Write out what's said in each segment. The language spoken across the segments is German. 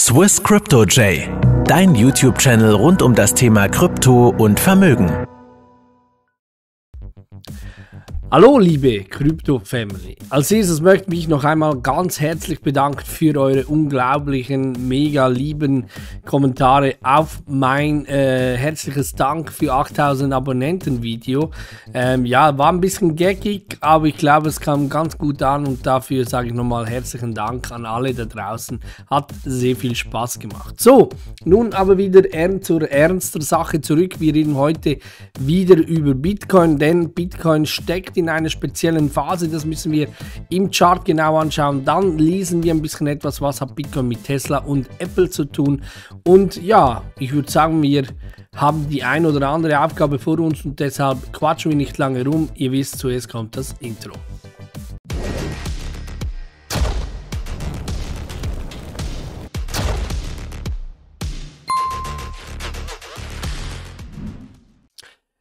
Swiss Crypto J, dein YouTube-Channel rund um das Thema Krypto und Vermögen. Hallo liebe Crypto family Als erstes möchte ich mich noch einmal ganz herzlich bedanken für eure unglaublichen, mega lieben Kommentare auf mein äh, herzliches Dank für 8000 Abonnenten-Video. Ähm, ja, war ein bisschen geckig, aber ich glaube, es kam ganz gut an und dafür sage ich nochmal herzlichen Dank an alle da draußen. Hat sehr viel Spaß gemacht. So, nun aber wieder zur ernster Sache zurück. Wir reden heute wieder über Bitcoin, denn Bitcoin steckt in einer speziellen Phase. Das müssen wir im Chart genau anschauen. Dann lesen wir ein bisschen etwas, was hat Bitcoin mit Tesla und Apple zu tun. Und ja, ich würde sagen, wir haben die ein oder andere Aufgabe vor uns und deshalb quatschen wir nicht lange rum. Ihr wisst, zuerst kommt das Intro.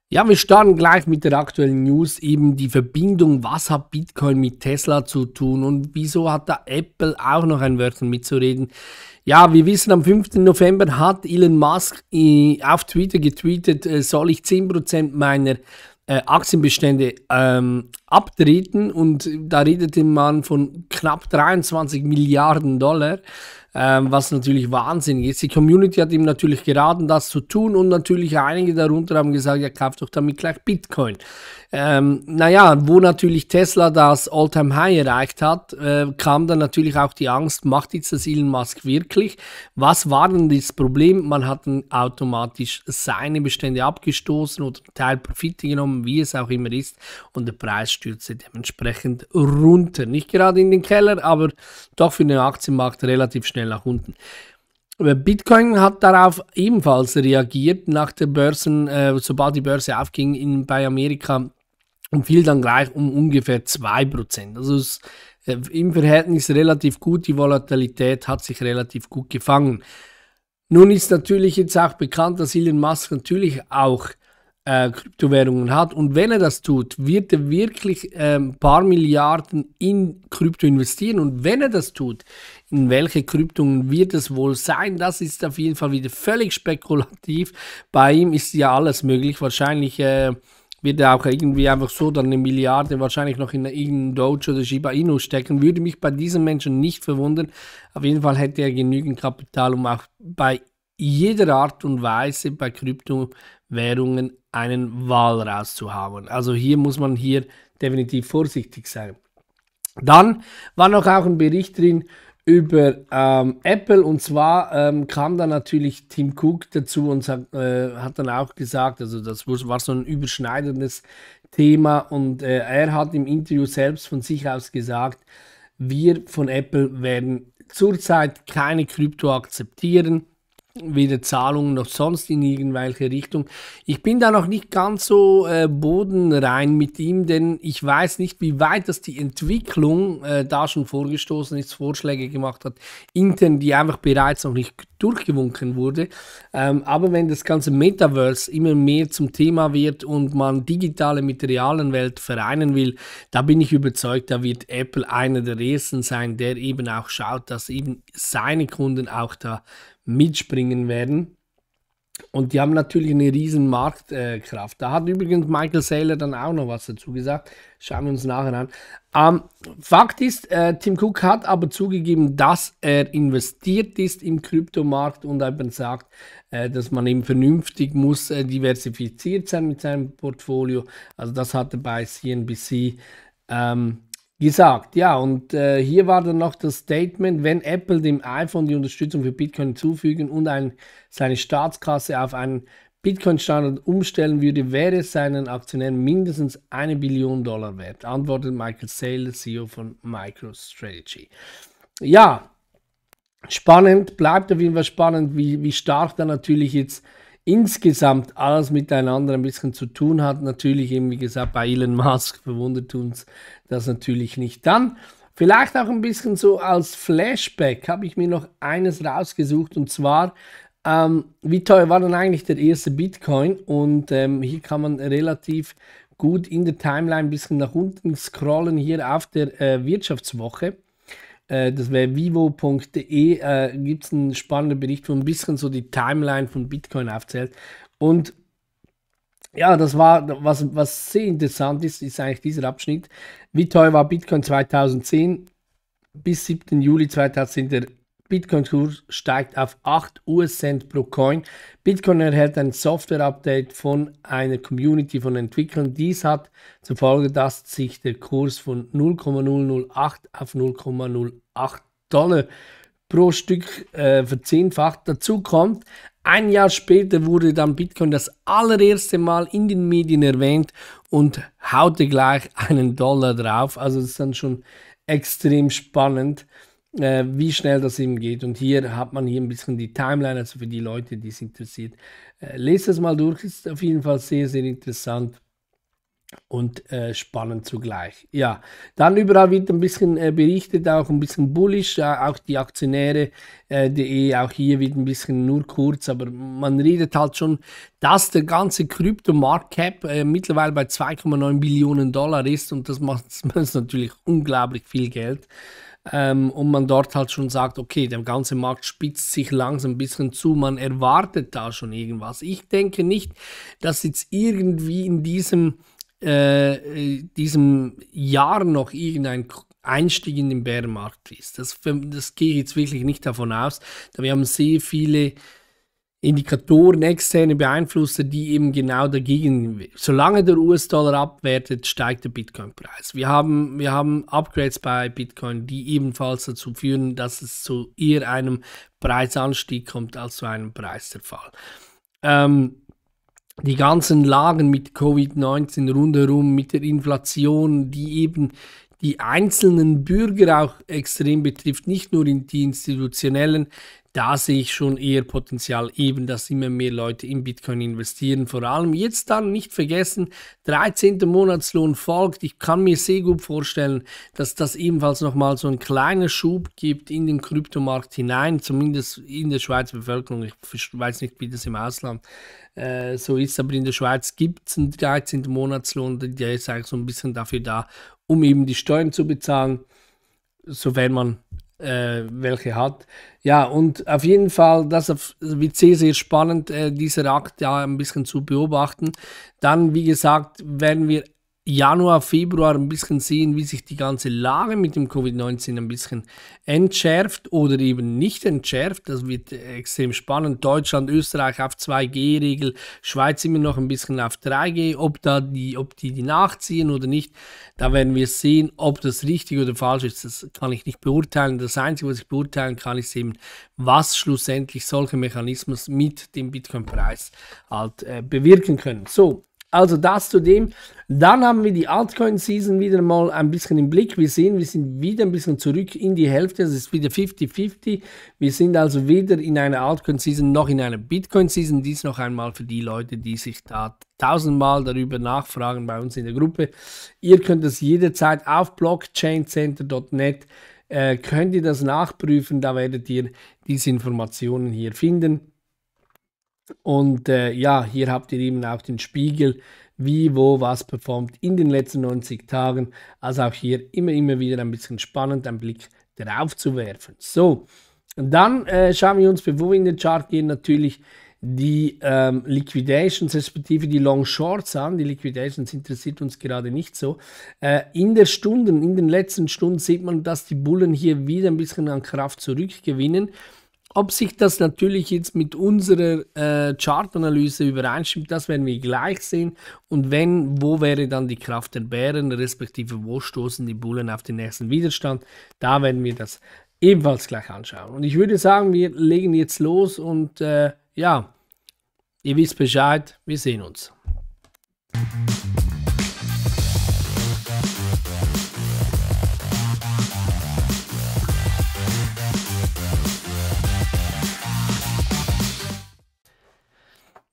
Ja, wir starten gleich mit der aktuellen News, eben die Verbindung, was hat Bitcoin mit Tesla zu tun und wieso hat da Apple auch noch ein Wörtchen mitzureden. Ja, wir wissen, am 5. November hat Elon Musk äh, auf Twitter getweetet, äh, soll ich 10% meiner äh, Aktienbestände ähm, abtreten und da redete man von knapp 23 Milliarden Dollar ähm, was natürlich Wahnsinn ist. Die Community hat ihm natürlich geraten, das zu tun und natürlich einige darunter haben gesagt, ja, kauft doch damit gleich Bitcoin. Ähm, naja, wo natürlich Tesla das Alltime high erreicht hat, äh, kam dann natürlich auch die Angst, macht jetzt das Elon Musk wirklich? Was war denn das Problem? Man hat dann automatisch seine Bestände abgestoßen oder Teil Profite genommen, wie es auch immer ist, und der Preis stürzte dementsprechend runter. Nicht gerade in den Keller, aber doch für den Aktienmarkt relativ schnell schnell nach unten. Bitcoin hat darauf ebenfalls reagiert, nach der Börsen, äh, sobald die Börse aufging in, bei Amerika und fiel dann gleich um ungefähr 2%. Also es, äh, im Verhältnis relativ gut, die Volatilität hat sich relativ gut gefangen. Nun ist natürlich jetzt auch bekannt, dass Elon Musk natürlich auch äh, Kryptowährungen hat und wenn er das tut, wird er wirklich ein ähm, paar Milliarden in Krypto investieren und wenn er das tut, in welche Kryptungen wird es wohl sein? Das ist auf jeden Fall wieder völlig spekulativ. Bei ihm ist ja alles möglich. Wahrscheinlich äh, wird er auch irgendwie einfach so dann eine Milliarde wahrscheinlich noch in irgendeinem Doge oder Shiba Inu stecken. Würde mich bei diesem Menschen nicht verwundern. Auf jeden Fall hätte er genügend Kapital, um auch bei jeder Art und Weise bei Kryptowährungen einen Wahl rauszuhauen. Also hier muss man hier definitiv vorsichtig sein. Dann war noch auch ein Bericht drin über ähm, Apple und zwar ähm, kam dann natürlich Tim Cook dazu und hat, äh, hat dann auch gesagt, also das war so ein überschneidendes Thema und äh, er hat im Interview selbst von sich aus gesagt, wir von Apple werden zurzeit keine Krypto akzeptieren weder Zahlungen noch sonst in irgendwelche Richtung. Ich bin da noch nicht ganz so äh, bodenrein mit ihm, denn ich weiß nicht, wie weit das die Entwicklung äh, da schon vorgestoßen ist, Vorschläge gemacht hat, intern, die einfach bereits noch nicht durchgewunken wurde. Ähm, aber wenn das ganze Metaverse immer mehr zum Thema wird und man digitale mit der realen Welt vereinen will, da bin ich überzeugt, da wird Apple einer der ersten sein, der eben auch schaut, dass eben seine Kunden auch da mitspringen werden. Und die haben natürlich eine riesen Marktkraft. Äh, da hat übrigens Michael Saylor dann auch noch was dazu gesagt. Schauen wir uns nachher an. Ähm, Fakt ist, äh, Tim Cook hat aber zugegeben, dass er investiert ist im Kryptomarkt und eben sagt, äh, dass man eben vernünftig muss äh, diversifiziert sein mit seinem Portfolio. Also das hat er bei CNBC ähm, Gesagt, ja. Und äh, hier war dann noch das Statement, wenn Apple dem iPhone die Unterstützung für Bitcoin hinzufügen und ein, seine Staatskasse auf einen Bitcoin-Standard umstellen würde, wäre es seinen Aktionären mindestens eine Billion Dollar wert, antwortet Michael Saylor, CEO von MicroStrategy. Ja, spannend, bleibt auf jeden Fall spannend, wie, wie stark da natürlich jetzt insgesamt alles miteinander ein bisschen zu tun hat. Natürlich eben, wie gesagt, bei Elon Musk verwundert uns das natürlich nicht. Dann vielleicht auch ein bisschen so als Flashback habe ich mir noch eines rausgesucht und zwar, ähm, wie teuer war denn eigentlich der erste Bitcoin? Und ähm, hier kann man relativ gut in der Timeline ein bisschen nach unten scrollen, hier auf der äh, Wirtschaftswoche. Äh, das wäre vivo.de, äh, gibt es einen spannenden Bericht, wo ein bisschen so die Timeline von Bitcoin aufzählt. Und ja, das war, was, was sehr interessant ist, ist eigentlich dieser Abschnitt. Wie teuer war Bitcoin 2010? Bis 7. Juli 2010 der Bitcoin-Kurs steigt auf 8 US-Cent pro Coin. Bitcoin erhält ein Software-Update von einer Community von Entwicklern. Dies hat zur Folge, dass sich der Kurs von 0,008 auf 0,08 Dollar pro Stück äh, verzehnfacht. Dazu kommt, ein Jahr später wurde dann Bitcoin das allererste Mal in den Medien erwähnt und haute gleich einen Dollar drauf. Also das ist dann schon extrem spannend äh, wie schnell das eben geht. Und hier hat man hier ein bisschen die Timeline, also für die Leute, die es interessiert. Äh, lest es mal durch, ist auf jeden Fall sehr, sehr interessant und äh, spannend zugleich. Ja, dann überall wird ein bisschen äh, berichtet, auch ein bisschen bullisch, äh, auch die Aktionäre.de, äh, auch hier wird ein bisschen nur kurz, aber man redet halt schon, dass der ganze krypto Kryptomarktcap äh, mittlerweile bei 2,9 Billionen Dollar ist und das macht, das macht natürlich unglaublich viel Geld ähm, und man dort halt schon sagt, okay, der ganze Markt spitzt sich langsam ein bisschen zu, man erwartet da schon irgendwas. Ich denke nicht, dass jetzt irgendwie in diesem, äh, diesem Jahr noch irgendein Einstieg in den Bärenmarkt ist. Das, das gehe ich jetzt wirklich nicht davon aus, da wir haben sehr viele Indikatoren externe Beeinflusser, die eben genau dagegen, solange der US-Dollar abwertet, steigt der Bitcoin-Preis. Wir haben, wir haben Upgrades bei Bitcoin, die ebenfalls dazu führen, dass es zu eher einem Preisanstieg kommt als zu einem Preisverfall. Ähm, die ganzen Lagen mit Covid-19 rundherum, mit der Inflation, die eben die einzelnen Bürger auch extrem betrifft, nicht nur in die institutionellen, da sehe ich schon eher Potenzial eben, dass immer mehr Leute in Bitcoin investieren. Vor allem jetzt dann nicht vergessen, 13. Monatslohn folgt. Ich kann mir sehr gut vorstellen, dass das ebenfalls nochmal so einen kleinen Schub gibt in den Kryptomarkt hinein, zumindest in der Schweizer Bevölkerung. Ich weiß nicht, wie das im Ausland äh, so ist, aber in der Schweiz gibt es einen 13. Monatslohn, der ist eigentlich so ein bisschen dafür da, um eben die Steuern zu bezahlen, sofern man äh, welche hat. Ja, und auf jeden Fall, das wird sehr, sehr spannend, äh, dieser Akt da ein bisschen zu beobachten. Dann, wie gesagt, werden wir Januar, Februar ein bisschen sehen, wie sich die ganze Lage mit dem Covid-19 ein bisschen entschärft oder eben nicht entschärft. Das wird extrem spannend. Deutschland, Österreich auf 2G-Regel, Schweiz immer noch ein bisschen auf 3G. Ob, da die, ob die die nachziehen oder nicht, da werden wir sehen, ob das richtig oder falsch ist. Das kann ich nicht beurteilen. Das Einzige, was ich beurteilen kann, ist eben, was schlussendlich solche Mechanismen mit dem Bitcoin-Preis halt äh, bewirken können. So, also das zu dem. Dann haben wir die Altcoin-Season wieder mal ein bisschen im Blick. Wir sehen, wir sind wieder ein bisschen zurück in die Hälfte. Es ist wieder 50-50. Wir sind also weder in einer Altcoin-Season noch in einer Bitcoin-Season. Dies noch einmal für die Leute, die sich da tausendmal darüber nachfragen bei uns in der Gruppe. Ihr könnt das jederzeit auf blockchaincenter.net äh, könnt ihr das nachprüfen. Da werdet ihr diese Informationen hier finden. Und äh, ja, hier habt ihr eben auch den Spiegel, wie, wo, was performt in den letzten 90 Tagen. Also auch hier immer, immer wieder ein bisschen spannend, einen Blick drauf zu werfen. So, und dann äh, schauen wir uns, bevor wir in den Chart gehen, natürlich die ähm, Liquidations, respektive die Long Shorts an. Die Liquidations interessiert uns gerade nicht so. Äh, in der Stunden, in den letzten Stunden sieht man, dass die Bullen hier wieder ein bisschen an Kraft zurückgewinnen. Ob sich das natürlich jetzt mit unserer äh, Chartanalyse übereinstimmt, das werden wir gleich sehen. Und wenn, wo wäre dann die Kraft der Bären, respektive wo stoßen die Bullen auf den nächsten Widerstand? Da werden wir das ebenfalls gleich anschauen. Und ich würde sagen, wir legen jetzt los und äh, ja, ihr wisst Bescheid, wir sehen uns.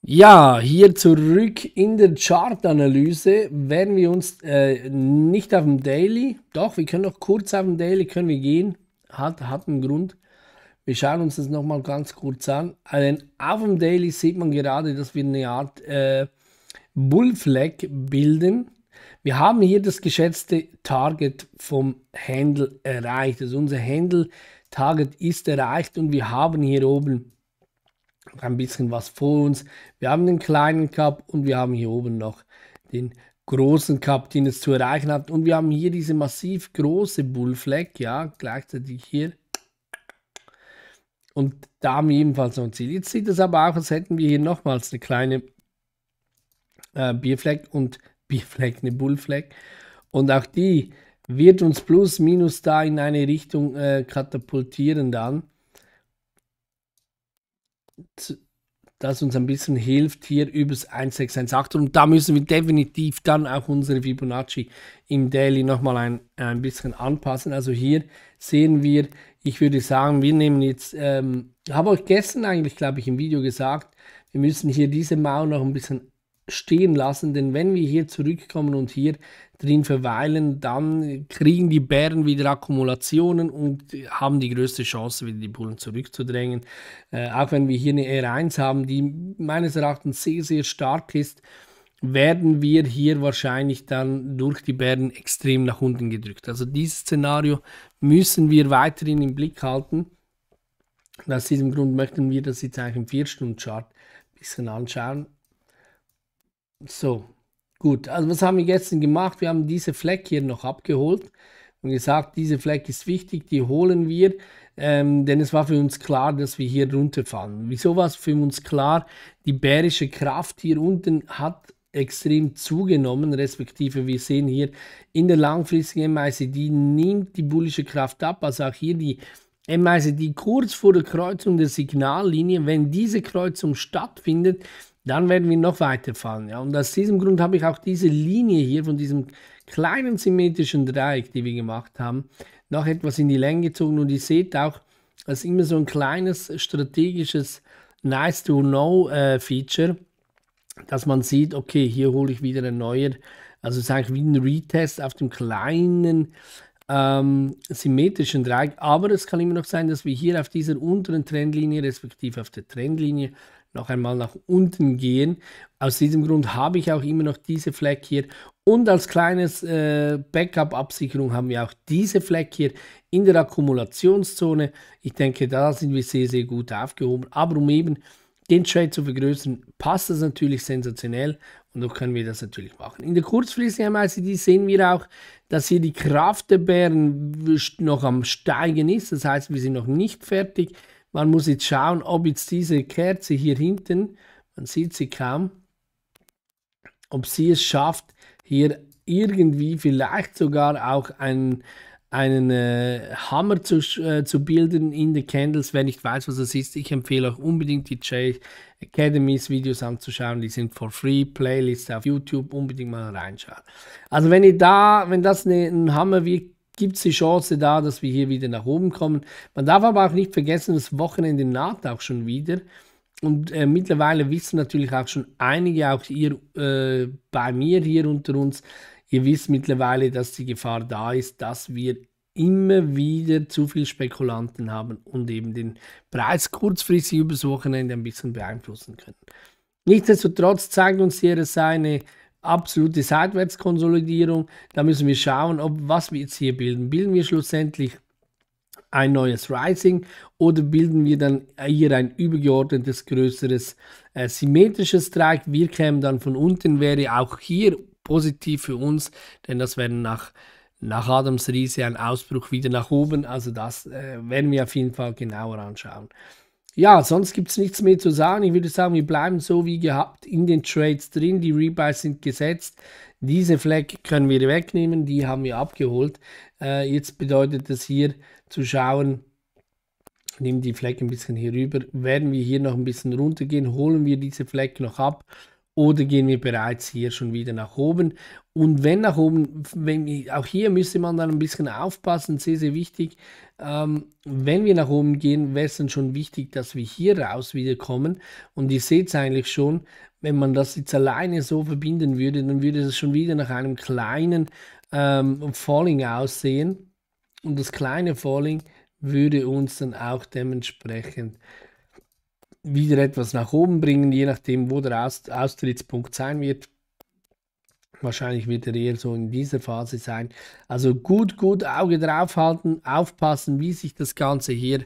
Ja, hier zurück in der Chartanalyse werden wir uns äh, nicht auf dem Daily, doch, wir können noch kurz auf dem Daily können wir gehen, hat, hat einen Grund. Wir schauen uns das nochmal ganz kurz an. Also auf dem Daily sieht man gerade, dass wir eine Art äh, Bullflag bilden. Wir haben hier das geschätzte Target vom Handel erreicht. Also unser Handel Target ist erreicht und wir haben hier oben ein bisschen was vor uns. Wir haben den kleinen Cup und wir haben hier oben noch den großen Cup, den es zu erreichen hat. Und wir haben hier diese massiv große Bullfleck, ja, gleichzeitig hier. Und da haben wir ebenfalls noch ein Ziel. Jetzt sieht es aber auch, als hätten wir hier nochmals eine kleine äh, Bierflag und Bierfleck, eine Bullfleck. Und auch die wird uns plus minus da in eine Richtung äh, katapultieren dann das uns ein bisschen hilft hier übers 1618. Und da müssen wir definitiv dann auch unsere Fibonacci im Daily nochmal ein, ein bisschen anpassen. Also hier sehen wir, ich würde sagen, wir nehmen jetzt, ähm, habe euch gestern eigentlich, glaube ich, im Video gesagt, wir müssen hier diese Mauer noch ein bisschen stehen lassen, denn wenn wir hier zurückkommen und hier drin verweilen, dann kriegen die Bären wieder Akkumulationen und haben die größte Chance, wieder die Bullen zurückzudrängen. Äh, auch wenn wir hier eine R1 haben, die meines Erachtens sehr, sehr stark ist, werden wir hier wahrscheinlich dann durch die Bären extrem nach unten gedrückt. Also dieses Szenario müssen wir weiterhin im Blick halten. Und aus diesem Grund möchten wir das jetzt eigentlich im 4-Stunden-Chart ein bisschen anschauen. So, Gut, also was haben wir gestern gemacht? Wir haben diese Fleck hier noch abgeholt und gesagt, diese Fleck ist wichtig, die holen wir, ähm, denn es war für uns klar, dass wir hier runterfallen. Wieso war es für uns klar? Die bärische Kraft hier unten hat extrem zugenommen, respektive wir sehen hier in der langfristigen MICD nimmt die bullische Kraft ab, also auch hier die MICD kurz vor der Kreuzung der Signallinie, wenn diese Kreuzung stattfindet, dann werden wir noch weiter fallen. Ja? Und aus diesem Grund habe ich auch diese Linie hier von diesem kleinen symmetrischen Dreieck, die wir gemacht haben, noch etwas in die Länge gezogen. Und ihr seht auch, das ist immer so ein kleines strategisches Nice-to-Know-Feature, äh, dass man sieht, okay, hier hole ich wieder ein neuer. Also es ist eigentlich wie ein Retest auf dem kleinen ähm, symmetrischen Dreieck. Aber es kann immer noch sein, dass wir hier auf dieser unteren Trendlinie, respektive auf der Trendlinie, noch einmal nach unten gehen. Aus diesem Grund habe ich auch immer noch diese Fleck hier. Und als kleines äh, Backup-Absicherung haben wir auch diese Fleck hier in der Akkumulationszone. Ich denke, da sind wir sehr, sehr gut aufgehoben. Aber um eben den Trade zu vergrößern, passt das natürlich sensationell und so können wir das natürlich machen. In der kurzfristigen MICD sehen wir auch, dass hier die Kraft der Bären noch am Steigen ist. Das heißt, wir sind noch nicht fertig. Man muss jetzt schauen, ob jetzt diese Kerze hier hinten, man sieht sie kaum, ob sie es schafft, hier irgendwie vielleicht sogar auch einen, einen äh, Hammer zu, äh, zu bilden in den Candles. Wer nicht weiß, was das ist, ich empfehle euch unbedingt die Jay Academies Videos anzuschauen. Die sind for free, Playlists auf YouTube, unbedingt mal reinschauen. Also wenn ihr da, wenn das ne, ein Hammer wirkt, gibt es die Chance da, dass wir hier wieder nach oben kommen. Man darf aber auch nicht vergessen, das Wochenende naht auch schon wieder. Und äh, mittlerweile wissen natürlich auch schon einige, auch ihr äh, bei mir hier unter uns, ihr wisst mittlerweile, dass die Gefahr da ist, dass wir immer wieder zu viel Spekulanten haben und eben den Preis kurzfristig übers Wochenende ein bisschen beeinflussen können. Nichtsdestotrotz zeigt uns hier seine absolute Seitwärtskonsolidierung. Da müssen wir schauen, ob was wir jetzt hier bilden. Bilden wir schlussendlich ein neues Rising oder bilden wir dann hier ein übergeordnetes, größeres, äh, symmetrisches Dreieck. Wir kämen dann von unten, wäre auch hier positiv für uns, denn das wäre nach, nach Adams Riese ein Ausbruch wieder nach oben. Also das äh, werden wir auf jeden Fall genauer anschauen ja, sonst gibt es nichts mehr zu sagen. Ich würde sagen, wir bleiben so wie gehabt in den Trades drin. Die Rebuys sind gesetzt. Diese Flag können wir wegnehmen, die haben wir abgeholt. Äh, jetzt bedeutet das hier zu schauen, nehmen die Flag ein bisschen hier rüber, werden wir hier noch ein bisschen runtergehen, holen wir diese Flag noch ab oder gehen wir bereits hier schon wieder nach oben? Und wenn nach oben, wenn, auch hier müsste man dann ein bisschen aufpassen, sehr, sehr wichtig. Ähm, wenn wir nach oben gehen, wäre es dann schon wichtig, dass wir hier raus wieder kommen. Und ihr seht es eigentlich schon, wenn man das jetzt alleine so verbinden würde, dann würde es schon wieder nach einem kleinen ähm, Falling aussehen. Und das kleine Falling würde uns dann auch dementsprechend wieder etwas nach oben bringen, je nachdem, wo der Aus Austrittspunkt sein wird. Wahrscheinlich wird er eher so in dieser Phase sein. Also gut, gut Auge draufhalten, aufpassen, wie sich das Ganze hier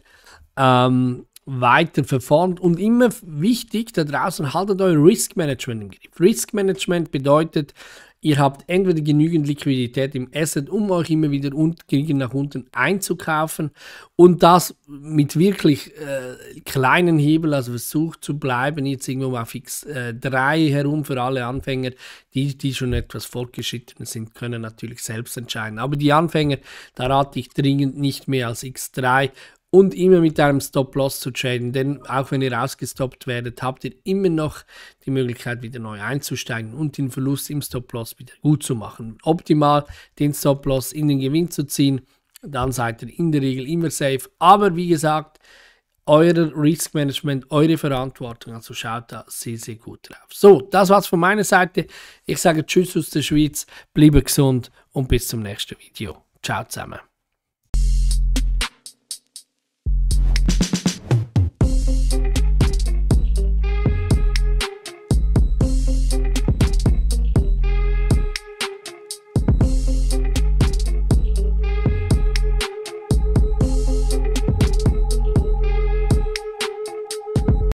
ähm, weiter verformt. Und immer wichtig da draußen, haltet euer Risk Management im Griff. Risk Management bedeutet, Ihr habt entweder genügend Liquidität im Asset, um euch immer wieder gegen nach unten einzukaufen und das mit wirklich äh, kleinen Hebel, also versucht zu bleiben, jetzt irgendwo auf X3 äh, herum für alle Anfänger, die, die schon etwas fortgeschritten sind, können natürlich selbst entscheiden. Aber die Anfänger, da rate ich dringend nicht mehr als X3 und immer mit einem Stop-Loss zu traden, denn auch wenn ihr ausgestoppt werdet, habt ihr immer noch die Möglichkeit, wieder neu einzusteigen und den Verlust im Stop-Loss wieder gut zu machen. Optimal den Stop-Loss in den Gewinn zu ziehen, dann seid ihr in der Regel immer safe. Aber wie gesagt, euer Risk Management, eure Verantwortung, also schaut da sehr, sehr gut drauf. So, das war's von meiner Seite. Ich sage Tschüss aus der Schweiz, bleibe gesund und bis zum nächsten Video. Ciao zusammen.